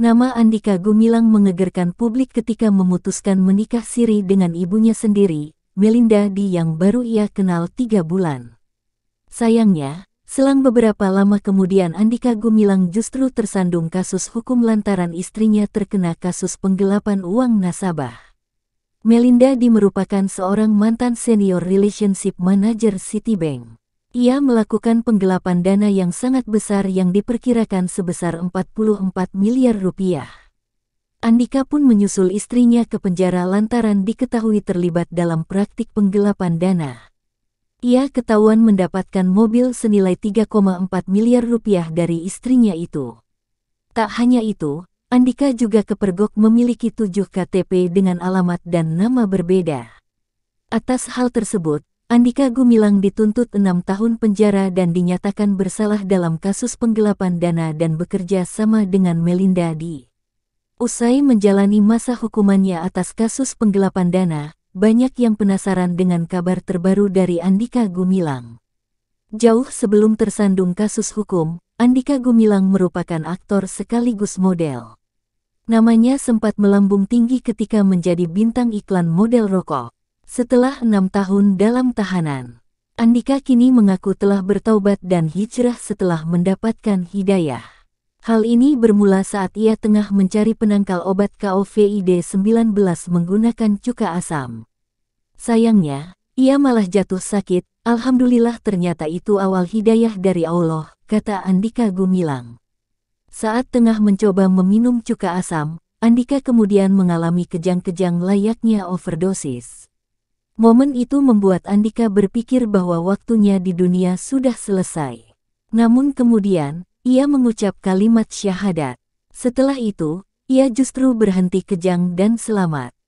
Nama Andika Gumilang mengegerkan publik ketika memutuskan menikah siri dengan ibunya sendiri, Melinda Di yang baru ia kenal tiga bulan. Sayangnya, selang beberapa lama kemudian Andika Gumilang justru tersandung kasus hukum lantaran istrinya terkena kasus penggelapan uang nasabah. Melinda Di merupakan seorang mantan senior relationship manager Citibank. Ia melakukan penggelapan dana yang sangat besar yang diperkirakan sebesar 44 miliar rupiah. Andika pun menyusul istrinya ke penjara lantaran diketahui terlibat dalam praktik penggelapan dana. Ia ketahuan mendapatkan mobil senilai 3,4 miliar rupiah dari istrinya itu. Tak hanya itu, Andika juga kepergok memiliki tujuh KTP dengan alamat dan nama berbeda. Atas hal tersebut, Andika Gumilang dituntut enam tahun penjara dan dinyatakan bersalah dalam kasus penggelapan dana dan bekerja sama dengan Melinda di. Usai menjalani masa hukumannya atas kasus penggelapan dana, banyak yang penasaran dengan kabar terbaru dari Andika Gumilang. Jauh sebelum tersandung kasus hukum, Andika Gumilang merupakan aktor sekaligus model. Namanya sempat melambung tinggi ketika menjadi bintang iklan model rokok. Setelah enam tahun dalam tahanan, Andika kini mengaku telah bertaubat dan hijrah setelah mendapatkan hidayah. Hal ini bermula saat ia tengah mencari penangkal obat COVID-19 menggunakan cuka asam. Sayangnya, ia malah jatuh sakit, Alhamdulillah ternyata itu awal hidayah dari Allah, kata Andika Gumilang. Saat tengah mencoba meminum cuka asam, Andika kemudian mengalami kejang-kejang layaknya overdosis. Momen itu membuat Andika berpikir bahwa waktunya di dunia sudah selesai. Namun kemudian, ia mengucap kalimat syahadat. Setelah itu, ia justru berhenti kejang dan selamat.